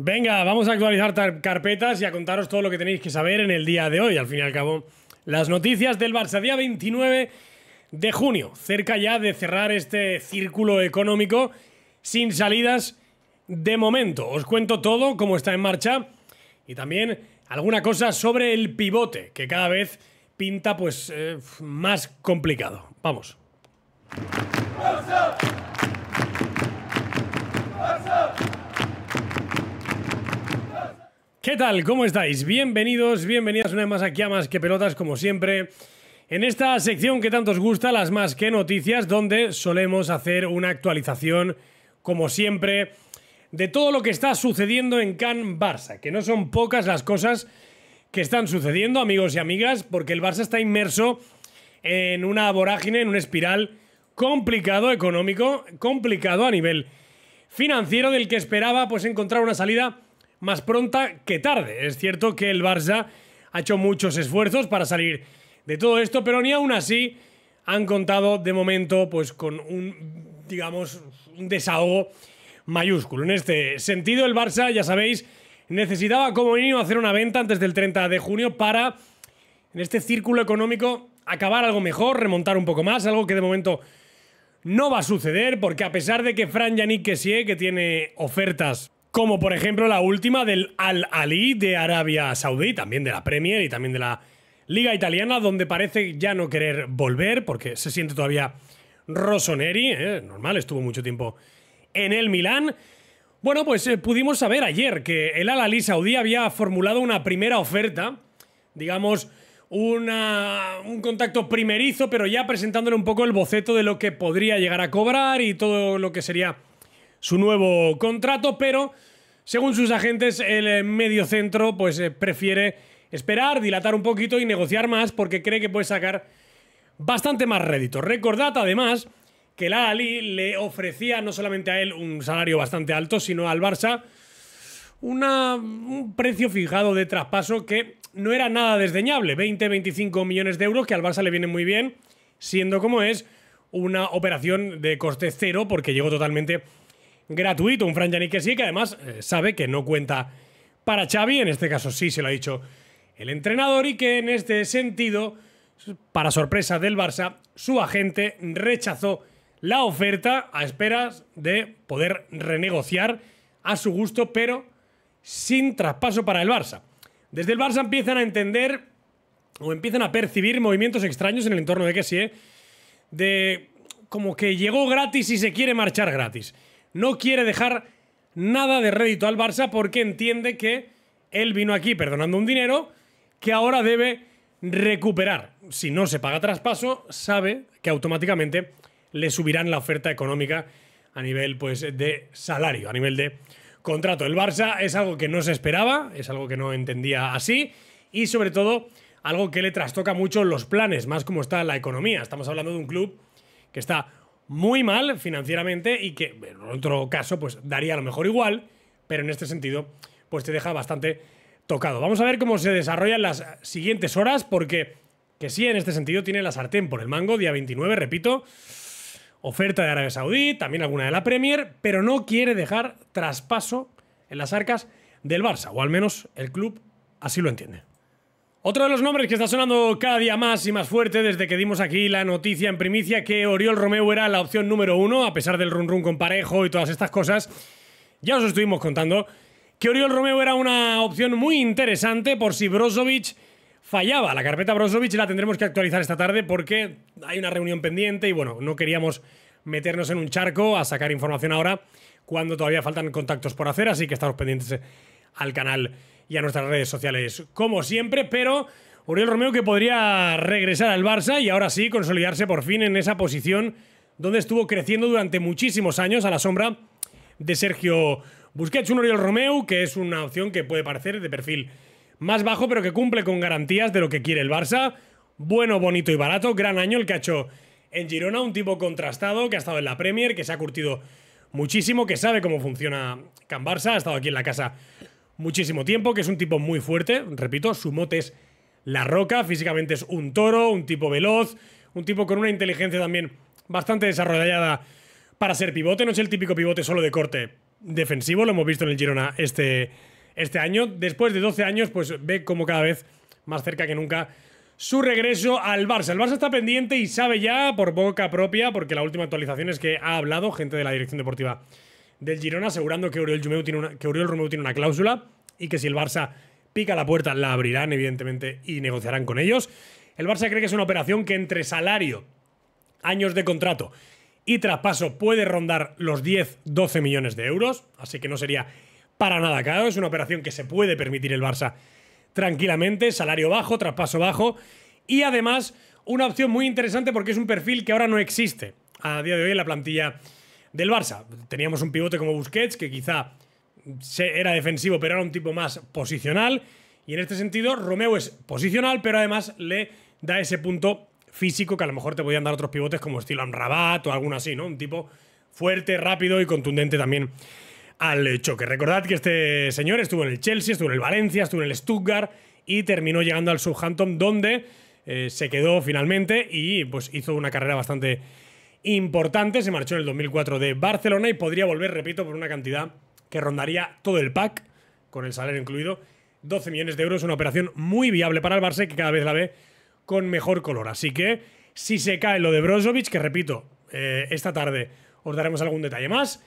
Venga, vamos a actualizar carpetas y a contaros todo lo que tenéis que saber en el día de hoy. Al fin y al cabo, las noticias del Barça, día 29 de junio, cerca ya de cerrar este círculo económico sin salidas de momento. Os cuento todo, cómo está en marcha y también alguna cosa sobre el pivote, que cada vez pinta pues eh, más complicado. Vamos. ¿Qué tal? ¿Cómo estáis? Bienvenidos, bienvenidas una vez más aquí a Más que Pelotas, como siempre. En esta sección que tanto os gusta, las más que noticias, donde solemos hacer una actualización, como siempre, de todo lo que está sucediendo en Can Barça, que no son pocas las cosas que están sucediendo, amigos y amigas, porque el Barça está inmerso en una vorágine, en una espiral complicado económico, complicado a nivel financiero, del que esperaba pues encontrar una salida más pronta que tarde. Es cierto que el Barça ha hecho muchos esfuerzos para salir de todo esto, pero ni aún así han contado de momento pues con un digamos un desahogo mayúsculo. En este sentido el Barça, ya sabéis, necesitaba como mínimo hacer una venta antes del 30 de junio para en este círculo económico acabar algo mejor, remontar un poco más, algo que de momento no va a suceder porque a pesar de que Fran Yannick Kessie, que tiene ofertas como por ejemplo la última del Al-Ali de Arabia Saudí, también de la Premier y también de la Liga Italiana, donde parece ya no querer volver porque se siente todavía Rossoneri, ¿eh? normal, estuvo mucho tiempo en el Milán. Bueno, pues eh, pudimos saber ayer que el Al-Ali Saudí había formulado una primera oferta, digamos, una, un contacto primerizo, pero ya presentándole un poco el boceto de lo que podría llegar a cobrar y todo lo que sería su nuevo contrato, pero según sus agentes, el eh, mediocentro pues, eh, prefiere esperar, dilatar un poquito y negociar más porque cree que puede sacar bastante más rédito. Recordad además que la Ali le ofrecía no solamente a él un salario bastante alto, sino al Barça una, un precio fijado de traspaso que no era nada desdeñable, 20-25 millones de euros que al Barça le viene muy bien, siendo como es una operación de coste cero porque llegó totalmente gratuito, un Fran que sí, que además eh, sabe que no cuenta para Xavi, en este caso sí se lo ha dicho el entrenador y que en este sentido, para sorpresa del Barça, su agente rechazó la oferta a esperas de poder renegociar a su gusto, pero sin traspaso para el Barça. Desde el Barça empiezan a entender o empiezan a percibir movimientos extraños en el entorno de sí, ¿eh? de como que llegó gratis y se quiere marchar gratis no quiere dejar nada de rédito al Barça porque entiende que él vino aquí perdonando un dinero que ahora debe recuperar. Si no se paga traspaso, sabe que automáticamente le subirán la oferta económica a nivel pues, de salario, a nivel de contrato. El Barça es algo que no se esperaba, es algo que no entendía así y sobre todo algo que le trastoca mucho los planes, más como está la economía. Estamos hablando de un club que está muy mal financieramente y que en otro caso pues daría a lo mejor igual, pero en este sentido pues te deja bastante tocado. Vamos a ver cómo se desarrollan las siguientes horas porque que sí en este sentido tiene la sartén por el mango, día 29, repito, oferta de Arabia Saudí, también alguna de la Premier, pero no quiere dejar traspaso en las arcas del Barça, o al menos el club así lo entiende. Otro de los nombres que está sonando cada día más y más fuerte desde que dimos aquí la noticia en primicia que Oriol Romeo era la opción número uno, a pesar del run run con parejo y todas estas cosas, ya os estuvimos contando que Oriol Romeo era una opción muy interesante por si Brozovic fallaba. La carpeta Brozovic la tendremos que actualizar esta tarde porque hay una reunión pendiente y bueno, no queríamos meternos en un charco a sacar información ahora cuando todavía faltan contactos por hacer, así que estamos pendientes al canal y a nuestras redes sociales, como siempre, pero Oriol Romeo que podría regresar al Barça y ahora sí consolidarse por fin en esa posición donde estuvo creciendo durante muchísimos años a la sombra de Sergio Busquets, un Oriol Romeo que es una opción que puede parecer de perfil más bajo, pero que cumple con garantías de lo que quiere el Barça. Bueno, bonito y barato. Gran año el que ha hecho en Girona, un tipo contrastado que ha estado en la Premier, que se ha curtido muchísimo, que sabe cómo funciona Can Barça, ha estado aquí en la casa muchísimo tiempo, que es un tipo muy fuerte, repito, su mote es la roca, físicamente es un toro, un tipo veloz, un tipo con una inteligencia también bastante desarrollada para ser pivote, no es el típico pivote solo de corte defensivo, lo hemos visto en el Girona este, este año. Después de 12 años, pues ve como cada vez más cerca que nunca su regreso al Barça. El Barça está pendiente y sabe ya por boca propia, porque la última actualización es que ha hablado gente de la dirección deportiva del Girona asegurando que Oriol, Rumeu tiene una, tiene una cláusula y que si el Barça pica la puerta la abrirán, evidentemente, y negociarán con ellos. El Barça cree que es una operación que entre salario, años de contrato y traspaso puede rondar los 10-12 millones de euros, así que no sería para nada caro, es una operación que se puede permitir el Barça tranquilamente, salario bajo, traspaso bajo y además una opción muy interesante porque es un perfil que ahora no existe a día de hoy en la plantilla del Barça. Teníamos un pivote como Busquets, que quizá era defensivo, pero era un tipo más posicional. Y en este sentido, Romeo es posicional, pero además le da ese punto físico que a lo mejor te podían dar otros pivotes como estilo Amrabat o alguno así, ¿no? Un tipo fuerte, rápido y contundente también al choque. Recordad que este señor estuvo en el Chelsea, estuvo en el Valencia, estuvo en el Stuttgart y terminó llegando al Southampton donde eh, se quedó finalmente y pues hizo una carrera bastante importante. Se marchó en el 2004 de Barcelona y podría volver, repito, por una cantidad que rondaría todo el pack, con el salario incluido. 12 millones de euros, una operación muy viable para el Barça que cada vez la ve con mejor color. Así que si se cae lo de Brozovic, que repito, eh, esta tarde os daremos algún detalle más.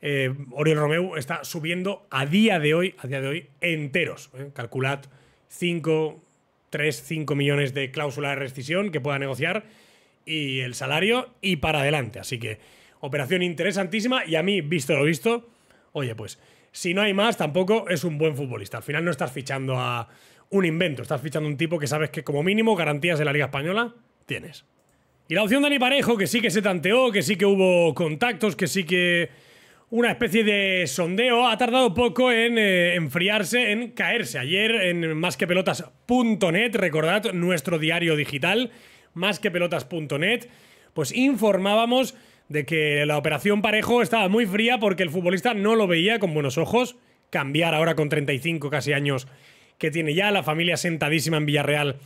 Eh, Oriol Romeu está subiendo a día de hoy, a día de hoy, enteros. ¿eh? Calculad 5, 3, 5 millones de cláusula de rescisión que pueda negociar y el salario y para adelante. Así que operación interesantísima y a mí, visto lo visto, oye, pues si no hay más, tampoco es un buen futbolista. Al final no estás fichando a un invento, estás fichando a un tipo que sabes que como mínimo garantías de la Liga Española tienes. Y la opción de Dani Parejo, que sí que se tanteó, que sí que hubo contactos, que sí que una especie de sondeo, ha tardado poco en eh, enfriarse, en caerse. Ayer en másquepelotas.net, recordad, nuestro diario digital, más que pelotas.net, pues informábamos de que la operación Parejo estaba muy fría porque el futbolista no lo veía con buenos ojos. Cambiar ahora con 35 casi años que tiene ya, la familia sentadísima en Villarreal,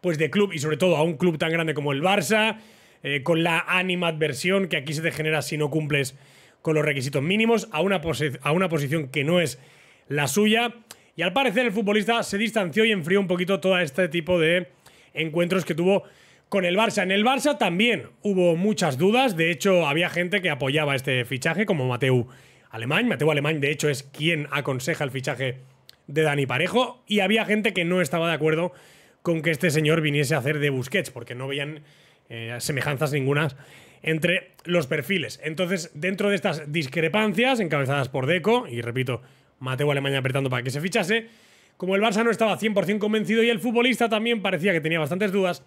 pues de club y sobre todo a un club tan grande como el Barça, eh, con la animadversión que aquí se te genera si no cumples con los requisitos mínimos, a una, a una posición que no es la suya. Y al parecer el futbolista se distanció y enfrió un poquito todo este tipo de encuentros que tuvo con el Barça. En el Barça también hubo muchas dudas, de hecho había gente que apoyaba este fichaje, como Mateu Alemán. Mateu Alemán, de hecho, es quien aconseja el fichaje de Dani Parejo, y había gente que no estaba de acuerdo con que este señor viniese a hacer de Busquets, porque no veían eh, semejanzas ningunas entre los perfiles. Entonces, dentro de estas discrepancias encabezadas por Deco, y repito, Mateo Alemán apretando para que se fichase, como el Barça no estaba 100% convencido y el futbolista también parecía que tenía bastantes dudas,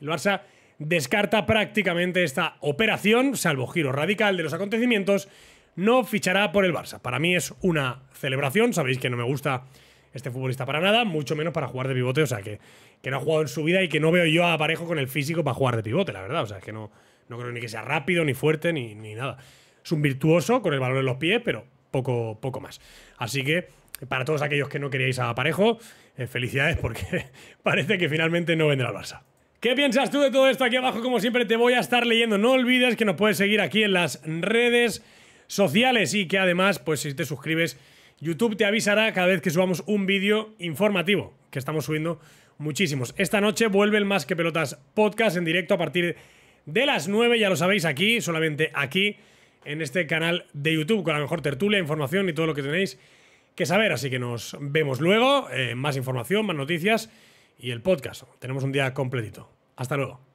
el Barça descarta prácticamente esta operación, salvo giro radical de los acontecimientos, no fichará por el Barça. Para mí es una celebración, sabéis que no me gusta este futbolista para nada, mucho menos para jugar de pivote, o sea, que, que no ha jugado en su vida y que no veo yo a Parejo con el físico para jugar de pivote, la verdad, o sea, que no, no creo ni que sea rápido, ni fuerte, ni, nada. Es un virtuoso con el valor en los pies, pero poco, poco más. Así que para todos aquellos que no queríais a Parejo, eh, felicidades porque parece que finalmente no vendrá al Barça. ¿Qué piensas tú de todo esto? Aquí abajo, como siempre, te voy a estar leyendo. No olvides que nos puedes seguir aquí en las redes sociales y que además, pues si te suscribes, YouTube te avisará cada vez que subamos un vídeo informativo, que estamos subiendo muchísimos. Esta noche vuelve el Más que Pelotas podcast en directo a partir de las 9, ya lo sabéis, aquí, solamente aquí, en este canal de YouTube, con la mejor tertulia, información y todo lo que tenéis que saber. Así que nos vemos luego, eh, más información, más noticias y el podcast. Tenemos un día completito. Hasta luego.